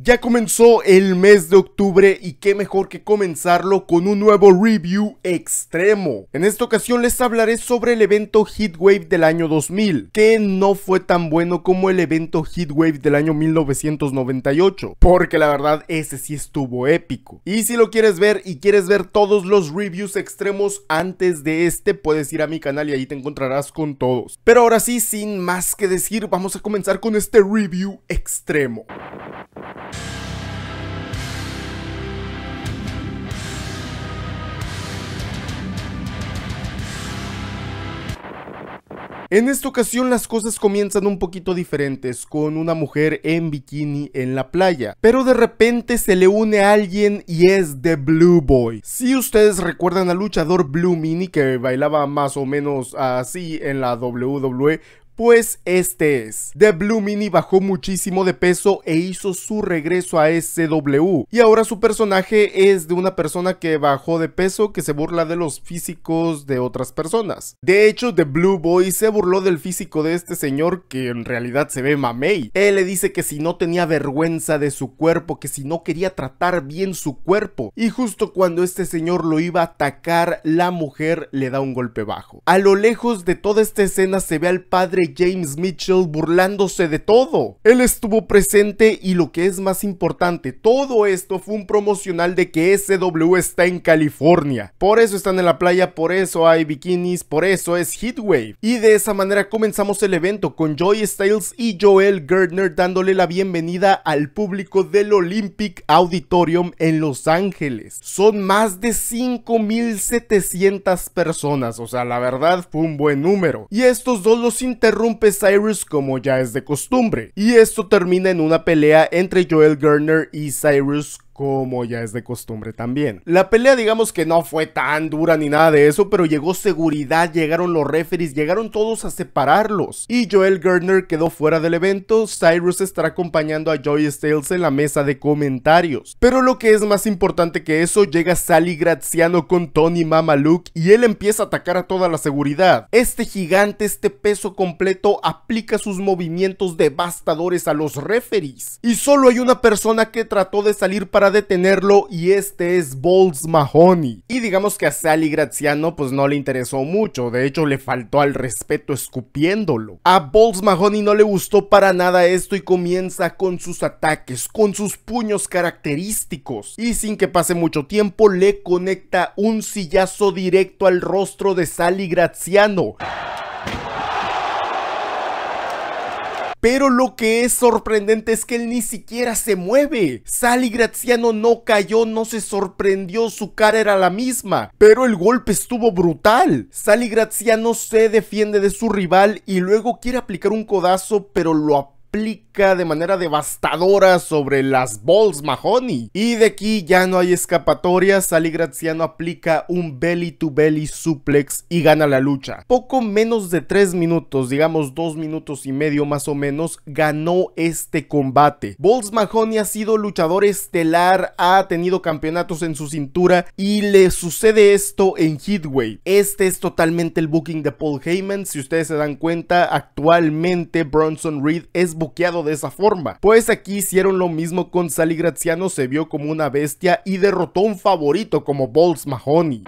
Ya comenzó el mes de octubre y qué mejor que comenzarlo con un nuevo review extremo. En esta ocasión les hablaré sobre el evento Heatwave del año 2000, que no fue tan bueno como el evento Heatwave del año 1998, porque la verdad ese sí estuvo épico. Y si lo quieres ver y quieres ver todos los reviews extremos antes de este, puedes ir a mi canal y ahí te encontrarás con todos. Pero ahora sí, sin más que decir, vamos a comenzar con este review extremo. En esta ocasión las cosas comienzan un poquito diferentes, con una mujer en bikini en la playa, pero de repente se le une a alguien y es The Blue Boy. Si ustedes recuerdan al luchador Blue Mini que bailaba más o menos así en la WWE, pues este es. The Blue Mini bajó muchísimo de peso e hizo su regreso a SW. Y ahora su personaje es de una persona que bajó de peso que se burla de los físicos de otras personas. De hecho, The Blue Boy se burló del físico de este señor que en realidad se ve mamey. Él le dice que si no tenía vergüenza de su cuerpo, que si no quería tratar bien su cuerpo. Y justo cuando este señor lo iba a atacar, la mujer le da un golpe bajo. A lo lejos de toda esta escena se ve al padre James Mitchell burlándose de todo. Él estuvo presente y lo que es más importante, todo esto fue un promocional de que SW está en California. Por eso están en la playa, por eso hay bikinis, por eso es Heatwave. Y de esa manera comenzamos el evento con Joy Styles y Joel Gardner dándole la bienvenida al público del Olympic Auditorium en Los Ángeles. Son más de 5.700 personas, o sea, la verdad fue un buen número. Y estos dos los interrumpieron rompe Cyrus como ya es de costumbre, y esto termina en una pelea entre Joel Garner y Cyrus como ya es de costumbre también. La pelea digamos que no fue tan dura ni nada de eso, pero llegó seguridad, llegaron los referees, llegaron todos a separarlos. Y Joel Gardner quedó fuera del evento, Cyrus estará acompañando a Joy Styles en la mesa de comentarios. Pero lo que es más importante que eso, llega Sally Graziano con Tony Mamaluk y él empieza a atacar a toda la seguridad. Este gigante, este peso completo, aplica sus movimientos devastadores a los referees. Y solo hay una persona que trató de salir para de detenerlo y este es Bolts Mahoney. Y digamos que a Sally Graziano pues no le interesó mucho, de hecho le faltó al respeto escupiéndolo. A Bolts Mahoney no le gustó para nada esto y comienza con sus ataques, con sus puños característicos. Y sin que pase mucho tiempo le conecta un sillazo directo al rostro de Sally Graziano. Pero lo que es sorprendente es que él ni siquiera se mueve. Sally Graziano no cayó, no se sorprendió, su cara era la misma. Pero el golpe estuvo brutal. Sally Graziano se defiende de su rival y luego quiere aplicar un codazo, pero lo Aplica de manera devastadora sobre las Balls Mahoney. Y de aquí ya no hay escapatoria, Sally Graziano aplica un belly to belly suplex y gana la lucha. Poco menos de 3 minutos, digamos 2 minutos y medio más o menos, ganó este combate. Balls Mahoney ha sido luchador estelar, ha tenido campeonatos en su cintura y le sucede esto en Heatway. Este es totalmente el booking de Paul Heyman, si ustedes se dan cuenta, actualmente Bronson Reed es de esa forma. Pues aquí hicieron lo mismo con Sally Graziano, se vio como una bestia y derrotó un favorito como Balls Mahoney.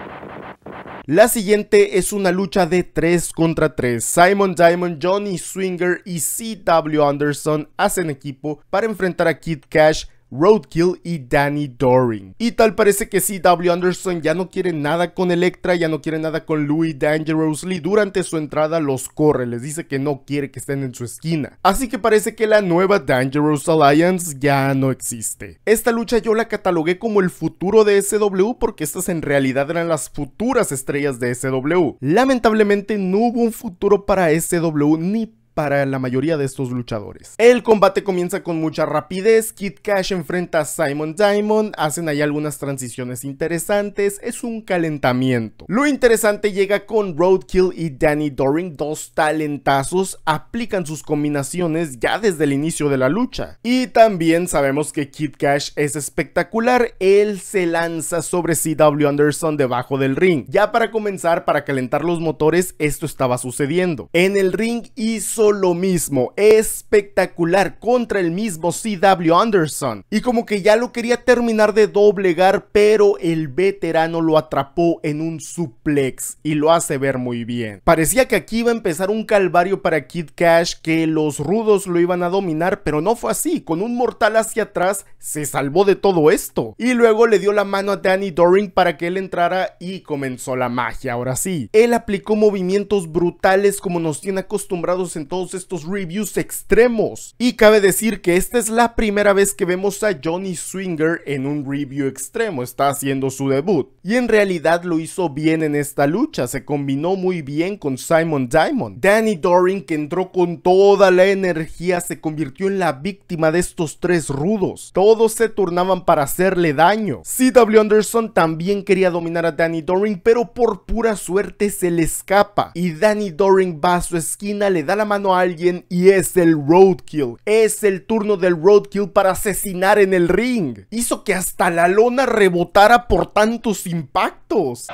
La siguiente es una lucha de 3 contra 3. Simon Diamond, Johnny Swinger y CW Anderson hacen equipo para enfrentar a Kid Cash Roadkill y Danny Doring. Y tal parece que W. Anderson ya no quiere nada con Electra, ya no quiere nada con Louis Dangerously. Durante su entrada los corre, les dice que no quiere que estén en su esquina. Así que parece que la nueva Dangerous Alliance ya no existe. Esta lucha yo la catalogué como el futuro de SW porque estas en realidad eran las futuras estrellas de SW. Lamentablemente no hubo un futuro para SW ni para la mayoría de estos luchadores. El combate comienza con mucha rapidez, Kid Cash enfrenta a Simon Diamond, hacen ahí algunas transiciones interesantes, es un calentamiento. Lo interesante llega con Roadkill y Danny Doring, dos talentazos, aplican sus combinaciones ya desde el inicio de la lucha. Y también sabemos que Kid Cash es espectacular, él se lanza sobre CW Anderson debajo del ring. Ya para comenzar, para calentar los motores, esto estaba sucediendo. En el ring hizo lo mismo, espectacular, contra el mismo CW Anderson. Y como que ya lo quería terminar de doblegar, pero el veterano lo atrapó en un suplex y lo hace ver muy bien. Parecía que aquí iba a empezar un calvario para Kid Cash, que los rudos lo iban a dominar, pero no fue así. Con un mortal hacia atrás se salvó de todo esto. Y luego le dio la mano a Danny Doring para que él entrara y comenzó la magia, ahora sí. Él aplicó movimientos brutales como nos tiene acostumbrados en todos estos reviews extremos. Y cabe decir que esta es la primera vez que vemos a Johnny Swinger en un review extremo, está haciendo su debut. Y en realidad lo hizo bien en esta lucha, se combinó muy bien con Simon Diamond. Danny Doring que entró con toda la energía se convirtió en la víctima de estos tres rudos. Todos se turnaban para hacerle daño. CW Anderson también quería dominar a Danny Doring, pero por pura suerte se le escapa. Y Danny Doring va a su esquina, le da la mano a alguien y es el roadkill. Es el turno del roadkill para asesinar en el ring. Hizo que hasta la lona rebotara por tantos impactos.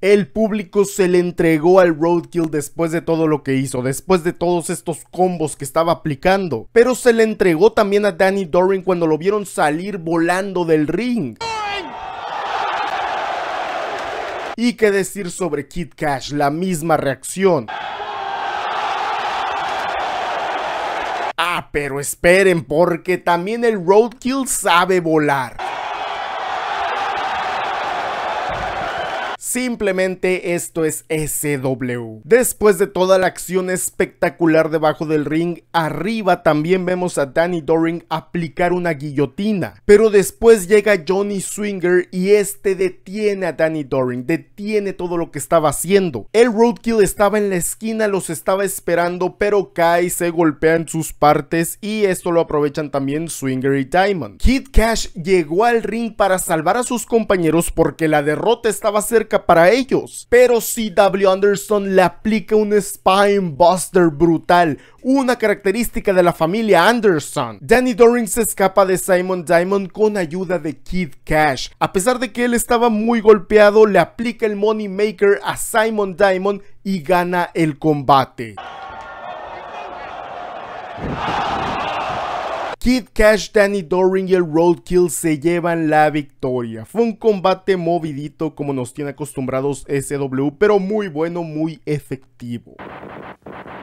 El público se le entregó al Roadkill después de todo lo que hizo, después de todos estos combos que estaba aplicando. Pero se le entregó también a Danny Dorin cuando lo vieron salir volando del ring. Y qué decir sobre Kid Cash, la misma reacción. Ah, pero esperen, porque también el Roadkill sabe volar. Simplemente esto es SW. Después de toda la acción espectacular debajo del ring, arriba también vemos a Danny Doring aplicar una guillotina. Pero después llega Johnny Swinger y este detiene a Danny Doring, detiene todo lo que estaba haciendo. El Roadkill estaba en la esquina, los estaba esperando, pero cae, se golpea en sus partes y esto lo aprovechan también Swinger y Diamond. Kid Cash llegó al ring para salvar a sus compañeros porque la derrota estaba cerca para ellos. Pero si W. Anderson le aplica un spine buster brutal, una característica de la familia Anderson. Danny Doring se escapa de Simon Diamond con ayuda de Kid Cash. A pesar de que él estaba muy golpeado, le aplica el Money Maker a Simon Diamond y gana el combate. Kid Cash, Danny Doring y el Roadkill se llevan la victoria. Fue un combate movidito como nos tiene acostumbrados SW, pero muy bueno, muy efectivo.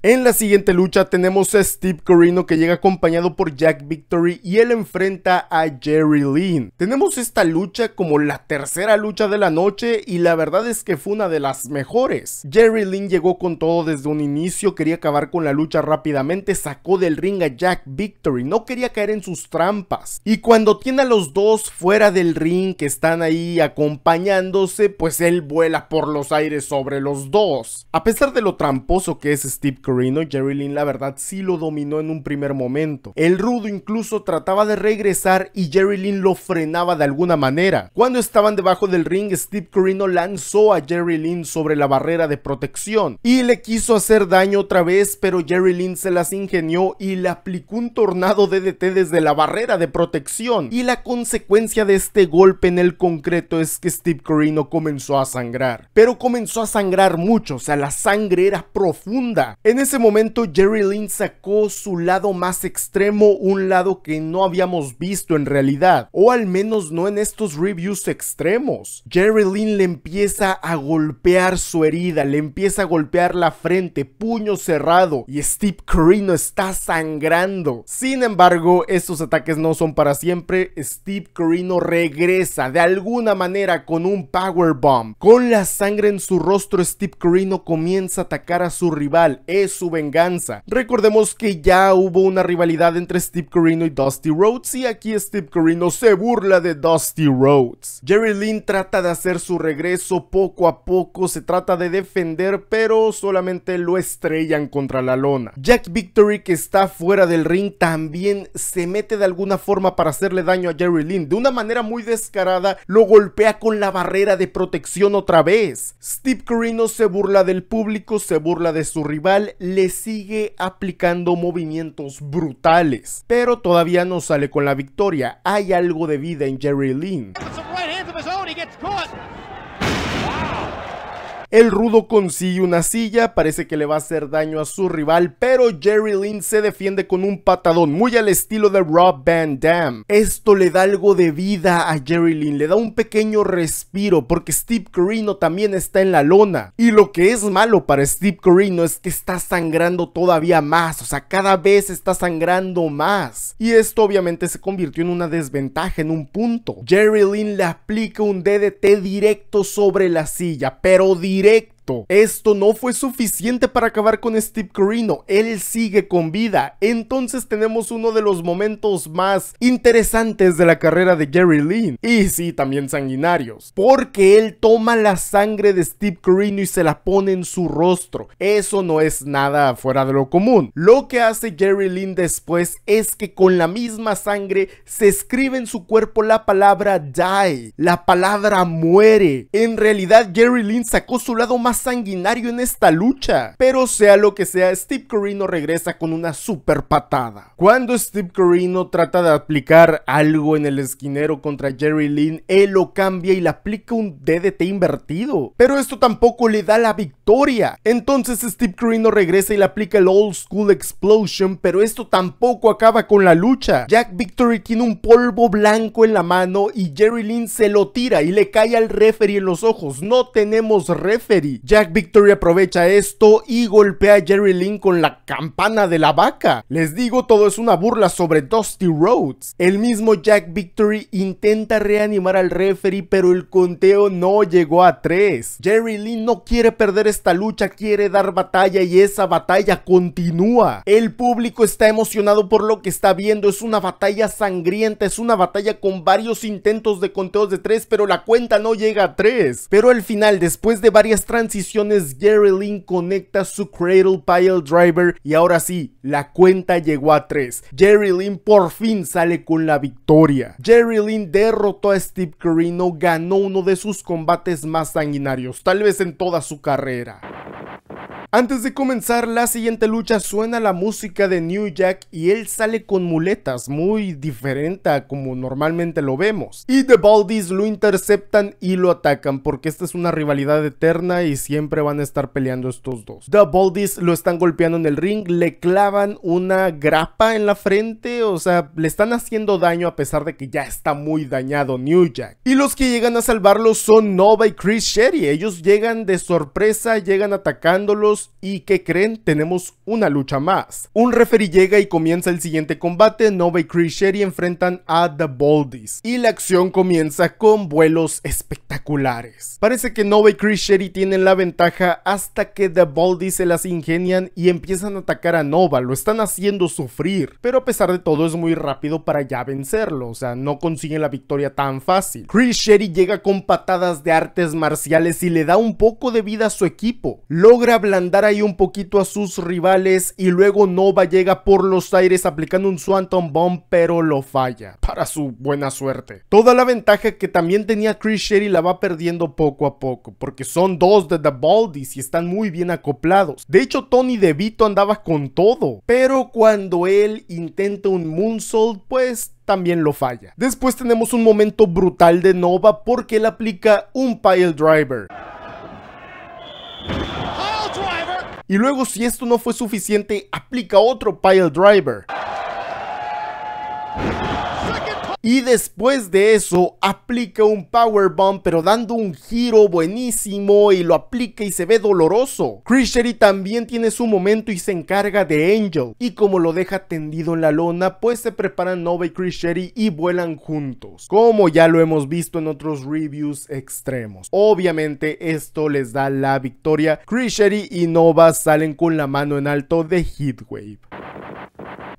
En la siguiente lucha tenemos a Steve Corino que llega acompañado por Jack Victory y él enfrenta a Jerry Lynn. Tenemos esta lucha como la tercera lucha de la noche y la verdad es que fue una de las mejores. Jerry Lynn llegó con todo desde un inicio, quería acabar con la lucha rápidamente, sacó del ring a Jack Victory, no quería caer en sus trampas. Y cuando tiene a los dos fuera del ring que están ahí acompañándose, pues él vuela por los aires sobre los dos. A pesar de lo tramposo que es Steve Corino, Jerry Lynn la verdad sí lo dominó en un primer momento. El rudo incluso trataba de regresar y Jerry Lynn lo frenaba de alguna manera. Cuando estaban debajo del ring, Steve Corino lanzó a Jerry Lynn sobre la barrera de protección y le quiso hacer daño otra vez, pero Jerry Lynn se las ingenió y le aplicó un tornado DDT desde la barrera de protección. Y la consecuencia de este golpe en el concreto es que Steve Corino comenzó a sangrar, pero comenzó a sangrar mucho, o sea, la sangre era profunda. En ese momento Jerry Lynn sacó su lado más extremo, un lado que no habíamos visto en realidad, o al menos no en estos reviews extremos. Jerry Lynn le empieza a golpear su herida, le empieza a golpear la frente, puño cerrado, y Steve Carino está sangrando. Sin embargo, estos ataques no son para siempre, Steve Carino regresa de alguna manera con un powerbomb. Con la sangre en su rostro, Steve Carino comienza a atacar a su rival, su venganza. Recordemos que ya hubo una rivalidad entre Steve Corino y Dusty Rhodes y aquí Steve Corino se burla de Dusty Rhodes. Jerry Lynn trata de hacer su regreso poco a poco, se trata de defender pero solamente lo estrellan contra la lona. Jack Victory que está fuera del ring también se mete de alguna forma para hacerle daño a Jerry Lynn. De una manera muy descarada lo golpea con la barrera de protección otra vez. Steve Corino se burla del público, se burla de su rival le sigue aplicando movimientos brutales, pero todavía no sale con la victoria. Hay algo de vida en Jerry Lynn. El rudo consigue una silla, parece que le va a hacer daño a su rival, pero Jerry Lynn se defiende con un patadón muy al estilo de Rob Van Dam. Esto le da algo de vida a Jerry Lynn, le da un pequeño respiro porque Steve Corino también está en la lona. Y lo que es malo para Steve Corino es que está sangrando todavía más, o sea, cada vez está sangrando más. Y esto obviamente se convirtió en una desventaja en un punto. Jerry Lynn le aplica un DDT directo sobre la silla, pero directo direct Esto no fue suficiente para acabar con Steve Carino él sigue con vida. Entonces tenemos uno de los momentos más interesantes de la carrera de Gary Lynn. Y sí, también sanguinarios. Porque él toma la sangre de Steve Carino y se la pone en su rostro. Eso no es nada fuera de lo común. Lo que hace Gary Lynn después es que con la misma sangre se escribe en su cuerpo la palabra die, la palabra muere. En realidad Gary Lynn sacó su lado más sanguinario en esta lucha. Pero sea lo que sea, Steve Corino regresa con una super patada. Cuando Steve Corino trata de aplicar algo en el esquinero contra Jerry Lynn, él lo cambia y le aplica un DDT invertido. Pero esto tampoco le da la victoria. Entonces Steve Corino regresa y le aplica el Old School Explosion, pero esto tampoco acaba con la lucha. Jack Victory tiene un polvo blanco en la mano y Jerry Lynn se lo tira y le cae al referee en los ojos. No tenemos referee. Jack Victory aprovecha esto y golpea a Jerry Lynn con la campana de la vaca. Les digo, todo es una burla sobre Dusty Rhodes. El mismo Jack Victory intenta reanimar al referee, pero el conteo no llegó a 3. Jerry Lynn no quiere perder esta lucha, quiere dar batalla y esa batalla continúa. El público está emocionado por lo que está viendo, es una batalla sangrienta, es una batalla con varios intentos de conteos de 3, pero la cuenta no llega a 3. Pero al final, después de varias transiciones, Jerry Lynn conecta su Cradle Pile Driver y ahora sí, la cuenta llegó a 3. Jerry Lynn por fin sale con la victoria. Jerry Lynn derrotó a Steve Carino, ganó uno de sus combates más sanguinarios, tal vez en toda su carrera. Antes de comenzar la siguiente lucha suena la música de New Jack y él sale con muletas, muy diferente a como normalmente lo vemos. Y The Baldies lo interceptan y lo atacan porque esta es una rivalidad eterna y siempre van a estar peleando estos dos. The Baldies lo están golpeando en el ring, le clavan una grapa en la frente, o sea, le están haciendo daño a pesar de que ya está muy dañado New Jack. Y los que llegan a salvarlo son Nova y Chris Sherry, ellos llegan de sorpresa, llegan atacándolos y que creen tenemos una lucha más. Un referee llega y comienza el siguiente combate, Nova y Chris Sherry enfrentan a The Baldies y la acción comienza con vuelos espectaculares. Parece que Nova y Chris Sherry tienen la ventaja hasta que The Baldies se las ingenian y empiezan a atacar a Nova, lo están haciendo sufrir, pero a pesar de todo es muy rápido para ya vencerlo, o sea, no consiguen la victoria tan fácil. Chris Sherry llega con patadas de artes marciales y le da un poco de vida a su equipo, logra ablandar ahí un poquito a sus rivales y luego Nova llega por los aires aplicando un Swanton Bomb pero lo falla, para su buena suerte. Toda la ventaja que también tenía Chris Sherry la va perdiendo poco a poco, porque son dos de The Baldies y están muy bien acoplados. De hecho Tony DeVito andaba con todo, pero cuando él intenta un moonsault pues también lo falla. Después tenemos un momento brutal de Nova porque él aplica un pile driver. Y luego si esto no fue suficiente, aplica otro pile driver. Y después de eso aplica un powerbomb pero dando un giro buenísimo y lo aplica y se ve doloroso. Chris Sherry también tiene su momento y se encarga de Angel. Y como lo deja tendido en la lona pues se preparan Nova y Chris Sherry y vuelan juntos. Como ya lo hemos visto en otros reviews extremos. Obviamente esto les da la victoria. Chris Sherry y Nova salen con la mano en alto de Heatwave.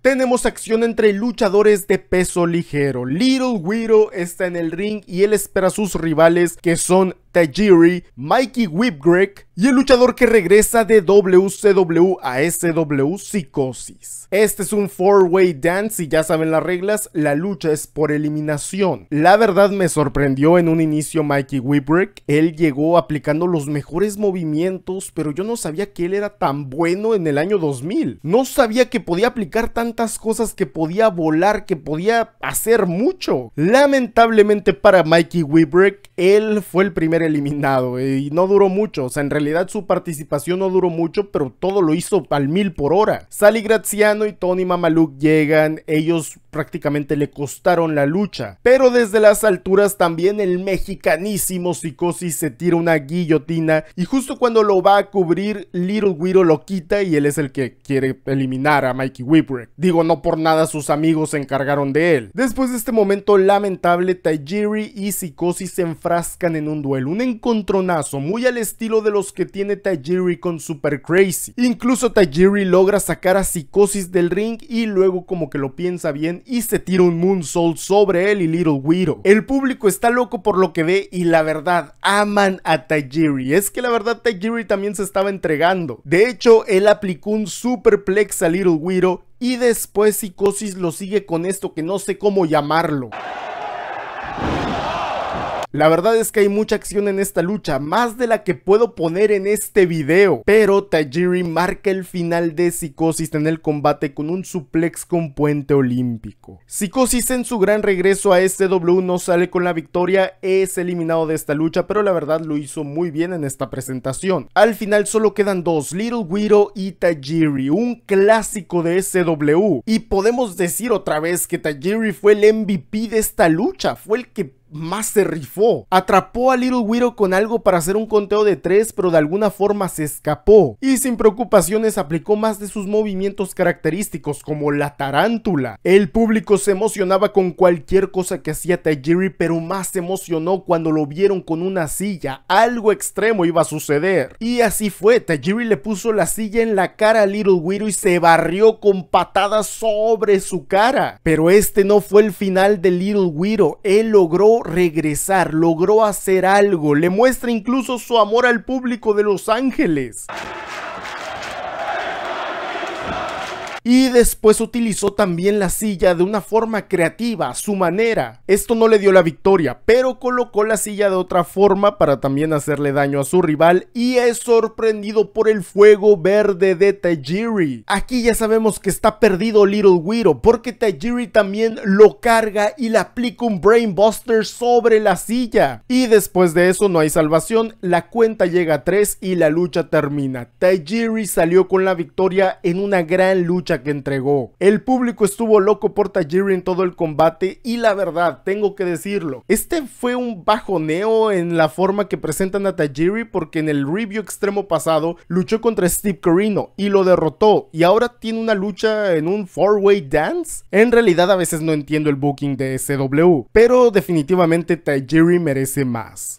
Tenemos acción entre luchadores de peso ligero. Little Widow está en el ring y él espera a sus rivales que son Jiri, Mikey Whipwreck y el luchador que regresa de WCW a SW Psicosis. Este es un four way dance y ya saben las reglas, la lucha es por eliminación. La verdad me sorprendió en un inicio Mikey Whipwreck, él llegó aplicando los mejores movimientos, pero yo no sabía que él era tan bueno en el año 2000. No sabía que podía aplicar tantas cosas, que podía volar, que podía hacer mucho. Lamentablemente para Mikey Whipwreck, él fue el primer eliminado y no duró mucho. O sea, en realidad su participación no duró mucho, pero todo lo hizo al mil por hora. Sally Graziano y Tony Mamaluk llegan, ellos prácticamente le costaron la lucha. Pero desde las alturas también el mexicanísimo Psicosis se tira una guillotina y justo cuando lo va a cubrir, Little Wiro lo quita y él es el que quiere eliminar a Mikey Whipwreck. Digo, no por nada sus amigos se encargaron de él. Después de este momento lamentable, Tajiri y Psicosis se enfrentan en un duelo, un encontronazo muy al estilo de los que tiene Tajiri con Super Crazy. Incluso Tajiri logra sacar a Psicosis del ring y luego como que lo piensa bien y se tira un moonsault sobre él y Little Widow. El público está loco por lo que ve y la verdad aman a Tajiri. Es que la verdad Tajiri también se estaba entregando. De hecho, él aplicó un superplex a Little Widow y después Psicosis lo sigue con esto que no sé cómo llamarlo. La verdad es que hay mucha acción en esta lucha, más de la que puedo poner en este video. Pero Tajiri marca el final de Psicosis en el combate con un suplex con puente olímpico. Psicosis en su gran regreso a SW este no sale con la victoria, es eliminado de esta lucha, pero la verdad lo hizo muy bien en esta presentación. Al final solo quedan dos, Little Guido y Tajiri, un clásico de SW. Y podemos decir otra vez que Tajiri fue el MVP de esta lucha, fue el que más se rifó. Atrapó a Little Widow con algo para hacer un conteo de tres pero de alguna forma se escapó. Y sin preocupaciones aplicó más de sus movimientos característicos, como la tarántula. El público se emocionaba con cualquier cosa que hacía Tajiri, pero más se emocionó cuando lo vieron con una silla. Algo extremo iba a suceder. Y así fue, Tajiri le puso la silla en la cara a Little Widow y se barrió con patadas sobre su cara. Pero este no fue el final de Little Widow, él logró regresar, logró hacer algo, le muestra incluso su amor al público de Los Ángeles y después utilizó también la silla de una forma creativa, a su manera. Esto no le dio la victoria, pero colocó la silla de otra forma para también hacerle daño a su rival y es sorprendido por el fuego verde de Tajiri. Aquí ya sabemos que está perdido Little Wiro porque Tajiri también lo carga y le aplica un Brainbuster sobre la silla. Y después de eso no hay salvación, la cuenta llega a 3 y la lucha termina. Tajiri salió con la victoria en una gran lucha que entregó. El público estuvo loco por Tajiri en todo el combate y la verdad, tengo que decirlo, este fue un bajoneo en la forma que presentan a Tajiri porque en el review extremo pasado luchó contra Steve Carino y lo derrotó y ahora tiene una lucha en un four-way dance. En realidad a veces no entiendo el booking de SW, pero definitivamente Tajiri merece más.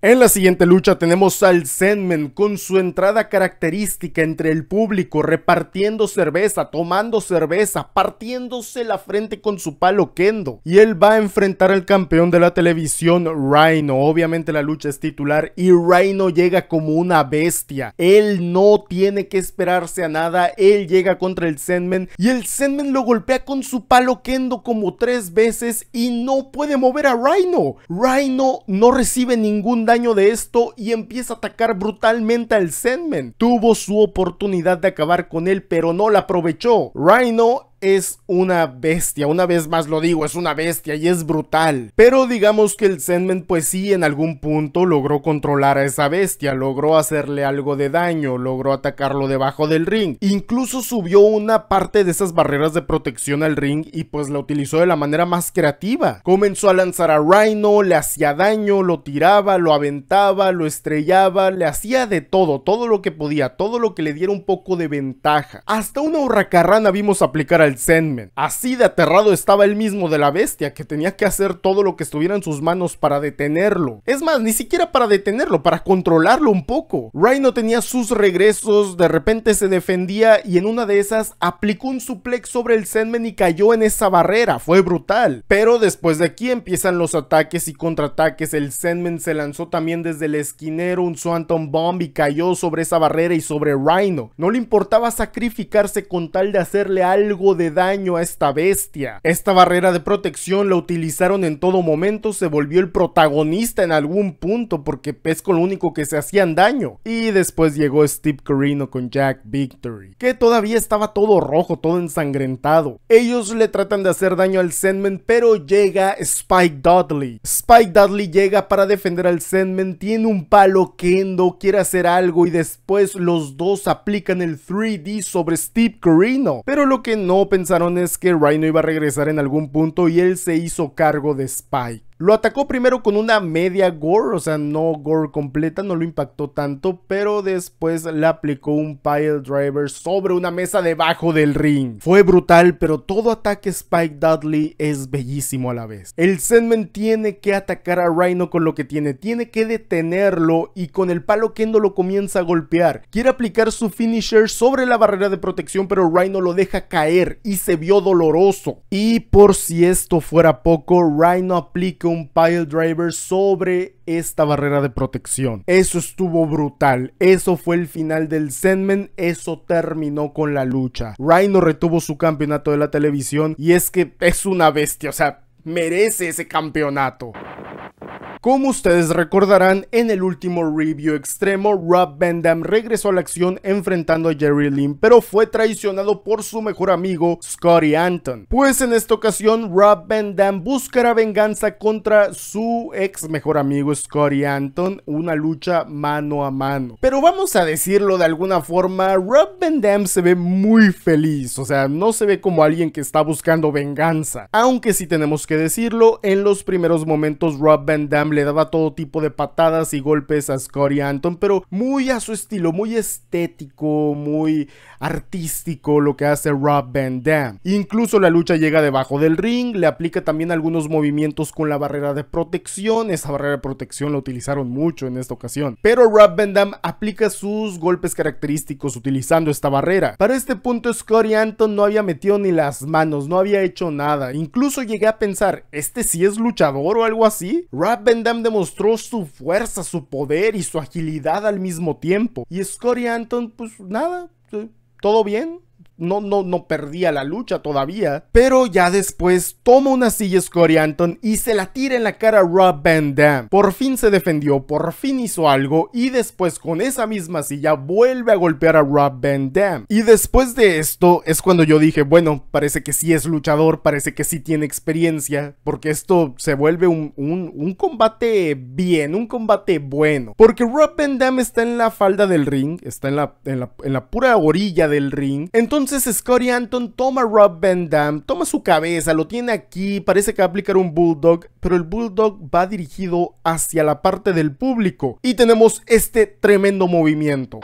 En la siguiente lucha tenemos al Zenmen con su entrada característica entre el público, repartiendo cerveza, tomando cerveza, partiéndose la frente con su palo Kendo. Y él va a enfrentar al campeón de la televisión, Rhino. Obviamente la lucha es titular y Rhino llega como una bestia. Él no tiene que esperarse a nada, él llega contra el Zenmen y el Zenmen lo golpea con su palo Kendo como tres veces y no puede mover a Rhino. Rhino no recibe ningún daño de esto y empieza a atacar brutalmente al Sandman. Tuvo su oportunidad de acabar con él, pero no la aprovechó. Rhino es una bestia, una vez más lo digo, es una bestia y es brutal. Pero digamos que el Sandman pues sí en algún punto logró controlar a esa bestia, logró hacerle algo de daño, logró atacarlo debajo del ring. Incluso subió una parte de esas barreras de protección al ring y pues la utilizó de la manera más creativa. Comenzó a lanzar a Rhino, le hacía daño, lo tiraba, lo aventaba, lo estrellaba, le hacía de todo, todo lo que podía, todo lo que le diera un poco de ventaja. Hasta una hurracarrana vimos aplicar al el Así de aterrado estaba el mismo de la bestia, que tenía que hacer todo lo que estuviera en sus manos para detenerlo. Es más, ni siquiera para detenerlo, para controlarlo un poco. Rhino tenía sus regresos, de repente se defendía y en una de esas aplicó un suplex sobre el Sandman y cayó en esa barrera. Fue brutal. Pero después de aquí empiezan los ataques y contraataques. El Sandman se lanzó también desde el esquinero, un Swanton Bomb y cayó sobre esa barrera y sobre Rhino. No le importaba sacrificarse con tal de hacerle algo de daño a esta bestia. Esta barrera de protección la utilizaron en todo momento, se volvió el protagonista en algún punto porque es con lo único que se hacían daño. Y después llegó Steve Corino con Jack Victory, que todavía estaba todo rojo, todo ensangrentado. Ellos le tratan de hacer daño al Sandman, pero llega Spike Dudley. Spike Dudley llega para defender al Sandman, tiene un palo Kendo, quiere hacer algo y después los dos aplican el 3D sobre Steve Corino. Pero lo que no pensaron es que Rhino iba a regresar en algún punto y él se hizo cargo de Spike. Lo atacó primero con una media gore, o sea, no gore completa, no lo impactó tanto, pero después le aplicó un pile driver sobre una mesa debajo del ring. Fue brutal, pero todo ataque Spike Dudley es bellísimo a la vez. El Sandman tiene que atacar a Rhino con lo que tiene, tiene que detenerlo y con el palo Kendo lo comienza a golpear. Quiere aplicar su finisher sobre la barrera de protección, pero Rhino lo deja caer y se vio doloroso. Y por si esto fuera poco, Rhino aplica un pile driver sobre esta barrera de protección. Eso estuvo brutal. Eso fue el final del sendmen. Eso terminó con la lucha. Rhino retuvo su campeonato de la televisión y es que es una bestia. O sea, merece ese campeonato. Como ustedes recordarán, en el último review extremo, Rob Van Dam regresó a la acción enfrentando a Jerry Lynn, pero fue traicionado por su mejor amigo, Scotty Anton. Pues en esta ocasión, Rob Van Dam buscará venganza contra su ex mejor amigo, Scotty Anton, una lucha mano a mano. Pero vamos a decirlo de alguna forma, Rob Van Dam se ve muy feliz, o sea, no se ve como alguien que está buscando venganza. Aunque si sí tenemos que decirlo, en los primeros momentos Rob Van Dam le daba todo tipo de patadas y golpes a Scotty Anton, pero muy a su estilo, muy estético, muy artístico lo que hace Rob Van Dam. Incluso la lucha llega debajo del ring, le aplica también algunos movimientos con la barrera de protección, esa barrera de protección la utilizaron mucho en esta ocasión, pero Rob Van Dam aplica sus golpes característicos utilizando esta barrera. Para este punto Scotty Anton no había metido ni las manos, no había hecho nada, incluso llegué a pensar, ¿este sí es luchador o algo así? Rob Van demostró su fuerza, su poder y su agilidad al mismo tiempo. Y Scotty Anton, pues nada, eh, todo bien no, no, no perdía la lucha todavía. Pero ya después toma una silla Scorianton y se la tira en la cara a Rob Van Dam. Por fin se defendió, por fin hizo algo y después con esa misma silla vuelve a golpear a Rob Van Dam. Y después de esto es cuando yo dije, bueno, parece que sí es luchador, parece que sí tiene experiencia, porque esto se vuelve un, un, combate bien, un combate bueno. Porque Rob Van Dam está en la falda del ring, está en la, en la pura orilla del ring. Entonces entonces Scotty Anton toma Rob Van toma su cabeza, lo tiene aquí, parece que va a aplicar un bulldog, pero el bulldog va dirigido hacia la parte del público. Y tenemos este tremendo movimiento.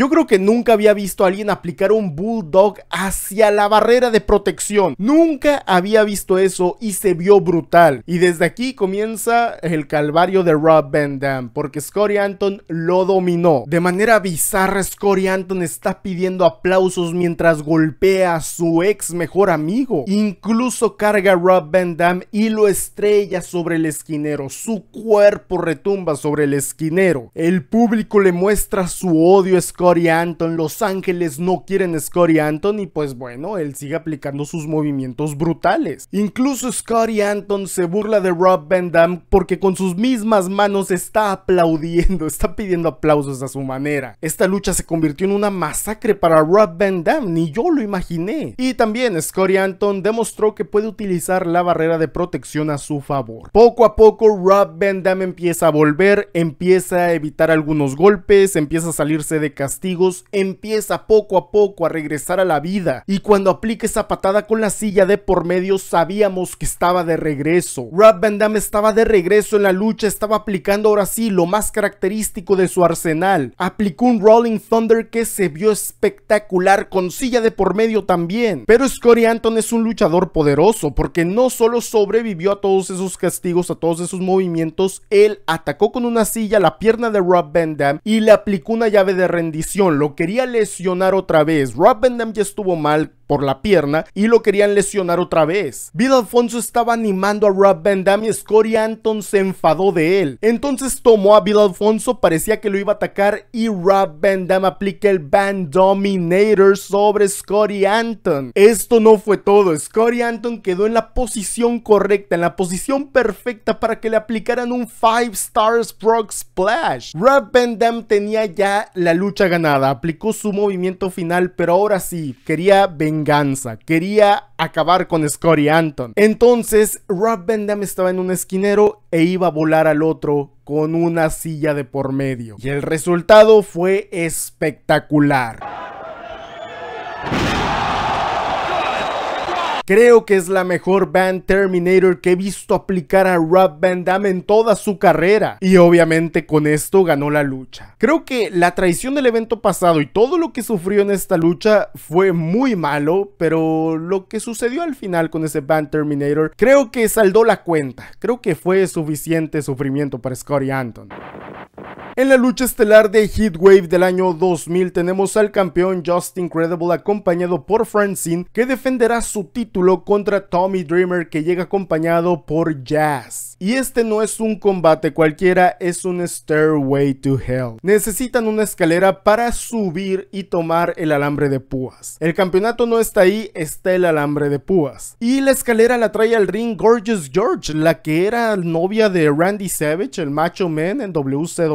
Yo creo que nunca había visto a alguien aplicar un bulldog hacia la barrera de protección. Nunca había visto eso y se vio brutal. Y desde aquí comienza el calvario de Rob Van Dam porque Scotty Anton lo dominó. De manera bizarra, Scotty Anton está pidiendo aplausos mientras golpea a su ex mejor amigo. Incluso carga a Rob Van Dam y lo estrella sobre el esquinero. Su cuerpo retumba sobre el esquinero. El público le muestra su odio a Scotty Anton, Los Ángeles no quieren a Scotty Anton y pues bueno, él sigue aplicando sus movimientos brutales. Incluso Scotty Anton se burla de Rob Van Damme porque con sus mismas manos está aplaudiendo, está pidiendo aplausos a su manera. Esta lucha se convirtió en una masacre para Rob Van Dam, ni yo lo imaginé. Y también Scotty Anton demostró que puede utilizar la barrera de protección a su favor. Poco a poco Rob Van Damme empieza a volver, empieza a evitar algunos golpes, empieza a salirse de casa empieza poco a poco a regresar a la vida. Y cuando aplica esa patada con la silla de por medio, sabíamos que estaba de regreso. Rob Van Damme estaba de regreso en la lucha, estaba aplicando ahora sí lo más característico de su arsenal. Aplicó un Rolling Thunder que se vio espectacular con silla de por medio también. Pero Scotty Anton es un luchador poderoso porque no solo sobrevivió a todos esos castigos, a todos esos movimientos, él atacó con una silla la pierna de Rob Van Damme y le aplicó una llave de rendimiento lo quería lesionar otra vez. Rob Van Damme ya estuvo mal por la pierna y lo querían lesionar otra vez. Bill Alfonso estaba animando a Rob Van Damme y Scotty Anton se enfadó de él. Entonces tomó a Bill Alfonso, parecía que lo iba a atacar y Rob Van Damme aplica el Van Dominator sobre Scotty Anton. Esto no fue todo, Scotty Anton quedó en la posición correcta, en la posición perfecta para que le aplicaran un 5 Stars Frog Splash. Rob Van Damme tenía ya la lucha ganada, aplicó su movimiento final, pero ahora sí, quería venganza, quería acabar con Scotty Anton. Entonces, Rob Van estaba en un esquinero e iba a volar al otro con una silla de por medio. Y el resultado fue espectacular. Creo que es la mejor band Terminator que he visto aplicar a Rob Van Damme en toda su carrera. Y obviamente con esto ganó la lucha. Creo que la traición del evento pasado y todo lo que sufrió en esta lucha fue muy malo, pero lo que sucedió al final con ese band Terminator creo que saldó la cuenta. Creo que fue suficiente sufrimiento para Scotty Anton. En la lucha estelar de Heatwave del año 2000 tenemos al campeón Justin Credible acompañado por Francine que defenderá su título contra Tommy Dreamer que llega acompañado por Jazz. Y este no es un combate cualquiera, es un Stairway to Hell. Necesitan una escalera para subir y tomar el alambre de púas. El campeonato no está ahí, está el alambre de púas. Y la escalera la trae al ring Gorgeous George, la que era novia de Randy Savage, el macho man en WC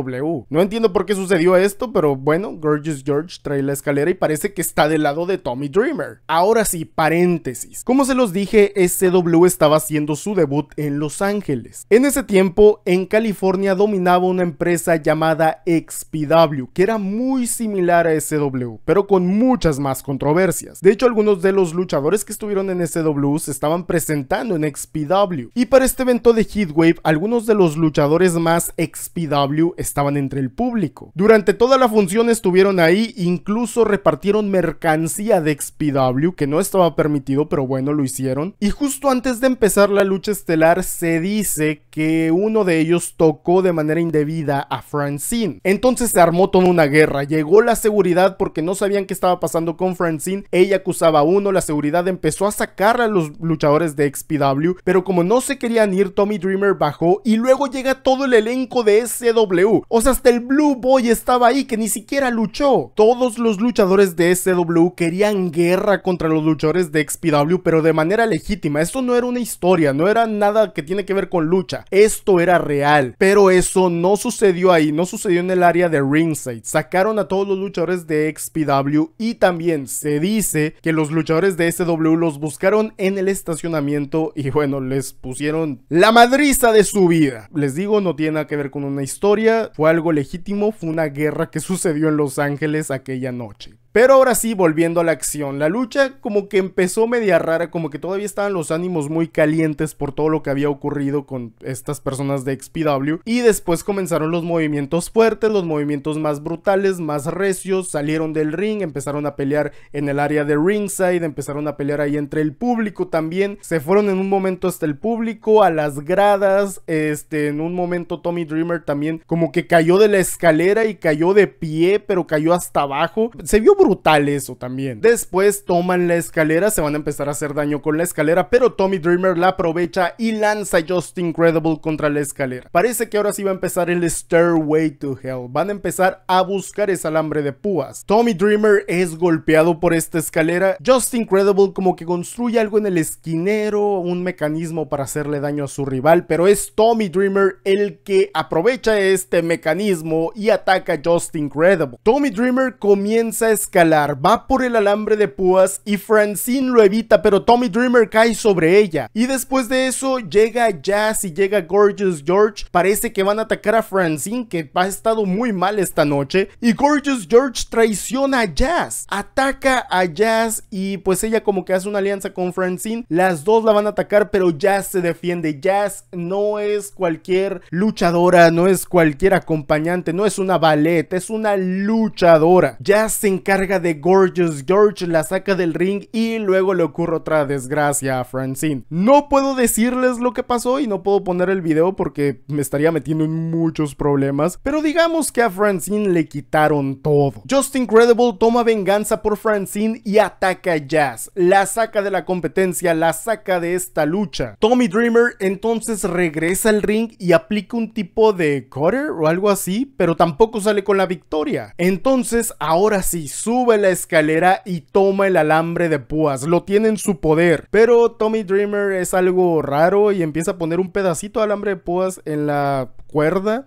no entiendo por qué sucedió esto, pero bueno, Gorgeous George trae la escalera y parece que está del lado de Tommy Dreamer. Ahora sí, paréntesis. Como se los dije, SW estaba haciendo su debut en Los Ángeles. En ese tiempo, en California dominaba una empresa llamada XPW, que era muy similar a SW, pero con muchas más controversias. De hecho, algunos de los luchadores que estuvieron en SW se estaban presentando en XPW. Y para este evento de Heatwave, algunos de los luchadores más XPW estaban entre el público. Durante toda la función estuvieron ahí, incluso repartieron mercancía de XPW que no estaba permitido, pero bueno, lo hicieron. Y justo antes de empezar la lucha estelar se dice que uno de ellos tocó de manera indebida a Francine. Entonces se armó toda una guerra, llegó la seguridad porque no sabían qué estaba pasando con Francine, ella acusaba a uno, la seguridad empezó a sacar a los luchadores de XPW, pero como no se querían ir, Tommy Dreamer bajó y luego llega todo el elenco de SW o sea, hasta el Blue Boy estaba ahí que ni siquiera luchó. Todos los luchadores de SW querían guerra contra los luchadores de XPW, pero de manera legítima. Esto no era una historia, no era nada que tiene que ver con lucha. Esto era real, pero eso no sucedió ahí, no sucedió en el área de ringside. Sacaron a todos los luchadores de XPW y también se dice que los luchadores de SW los buscaron en el estacionamiento y bueno, les pusieron la madriza de su vida. Les digo, no tiene nada que ver con una historia, fue algo legítimo, fue una guerra que sucedió en Los Ángeles aquella noche. Pero ahora sí, volviendo a la acción, la lucha como que empezó media rara, como que todavía estaban los ánimos muy calientes por todo lo que había ocurrido con estas personas de XPW. Y después comenzaron los movimientos fuertes, los movimientos más brutales, más recios, salieron del ring, empezaron a pelear en el área de ringside, empezaron a pelear ahí entre el público también. Se fueron en un momento hasta el público, a las gradas, este, en un momento Tommy Dreamer también como que cayó de la escalera y cayó de pie, pero cayó hasta abajo. Se vio brutal eso también. Después toman la escalera, se van a empezar a hacer daño con la escalera, pero Tommy Dreamer la aprovecha y lanza Just Incredible contra la escalera. Parece que ahora sí va a empezar el Stairway to Hell. Van a empezar a buscar ese alambre de púas. Tommy Dreamer es golpeado por esta escalera. Just Incredible como que construye algo en el esquinero, un mecanismo para hacerle daño a su rival, pero es Tommy Dreamer el que aprovecha este mecanismo y ataca a Just Incredible. Tommy Dreamer comienza a escalar va por el alambre de púas y Francine lo evita, pero Tommy Dreamer cae sobre ella. Y después de eso llega Jazz y llega Gorgeous George, parece que van a atacar a Francine que ha estado muy mal esta noche y Gorgeous George traiciona a Jazz, ataca a Jazz y pues ella como que hace una alianza con Francine, las dos la van a atacar pero Jazz se defiende, Jazz no es cualquier luchadora, no es cualquier acompañante, no es una ballet, es una luchadora. Jazz se encarga de Gorgeous George, la saca del ring y luego le ocurre otra desgracia a Francine. No puedo decirles lo que pasó y no puedo poner el video porque me estaría metiendo en muchos problemas, pero digamos que a Francine le quitaron todo. Just Incredible toma venganza por Francine y ataca a Jazz, la saca de la competencia, la saca de esta lucha. Tommy Dreamer entonces regresa al ring y aplica un tipo de cutter o algo así, pero tampoco sale con la victoria. Entonces ahora sí, sube la escalera y toma el alambre de púas. Lo tiene en su poder. Pero Tommy Dreamer es algo raro y empieza a poner un pedacito de alambre de púas en la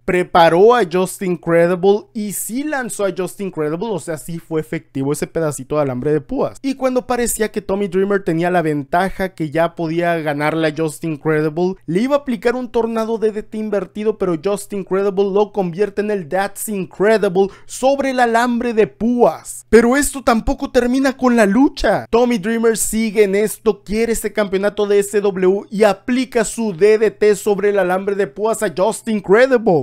preparó a Justin Incredible y si lanzó a Justin Incredible, o sea, sí fue efectivo ese pedacito de alambre de púas. Y cuando parecía que Tommy Dreamer tenía la ventaja que ya podía ganarle a Justin Incredible, le iba a aplicar un tornado DDT invertido, pero Justin Incredible lo convierte en el That's Incredible sobre el alambre de púas. Pero esto tampoco termina con la lucha. Tommy Dreamer sigue en esto, quiere ese campeonato de SW y aplica su DDT sobre el alambre de púas a Justin Incredible.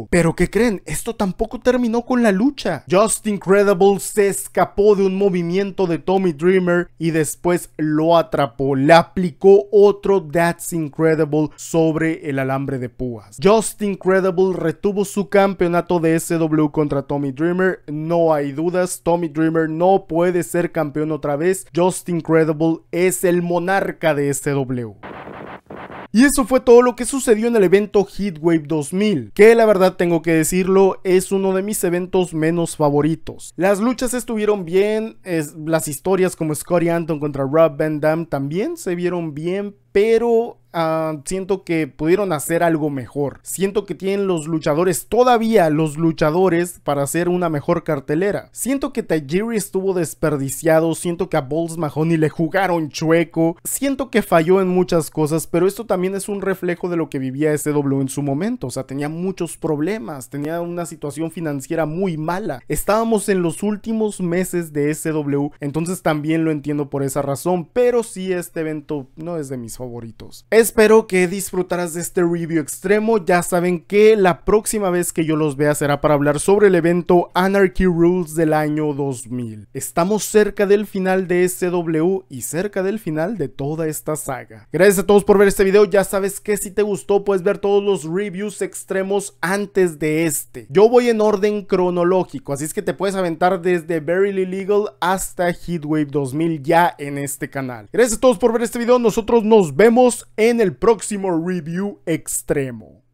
Pero ¿qué creen? Esto tampoco terminó con la lucha. Just Incredible se escapó de un movimiento de Tommy Dreamer y después lo atrapó. Le aplicó otro That's Incredible sobre el alambre de púas. Just Incredible retuvo su campeonato de SW contra Tommy Dreamer. No hay dudas, Tommy Dreamer no puede ser campeón otra vez. Just Incredible es el monarca de SW. Y eso fue todo lo que sucedió en el evento Heatwave 2000, que la verdad tengo que decirlo, es uno de mis eventos menos favoritos. Las luchas estuvieron bien, las historias como Scotty Anton contra Rob Van Dam también se vieron bien, pero ah, siento que pudieron hacer algo mejor. Siento que tienen los luchadores, todavía los luchadores, para hacer una mejor cartelera. Siento que Tajiri estuvo desperdiciado, siento que a Balls Mahoney le jugaron chueco, siento que falló en muchas cosas, pero esto también es un reflejo de lo que vivía SW en su momento. O sea, tenía muchos problemas, tenía una situación financiera muy mala. Estábamos en los últimos meses de SW, entonces también lo entiendo por esa razón, pero sí este evento no es de mis favoritos. Espero que disfrutarás de este review extremo, ya saben que la próxima vez que yo los vea será para hablar sobre el evento Anarchy Rules del año 2000. Estamos cerca del final de SW y cerca del final de toda esta saga. Gracias a todos por ver este video, ya sabes que si te gustó puedes ver todos los reviews extremos antes de este. Yo voy en orden cronológico, así es que te puedes aventar desde Barely Legal hasta Heatwave 2000 ya en este canal. Gracias a todos por ver este video, nosotros nos vemos en el próximo review extremo.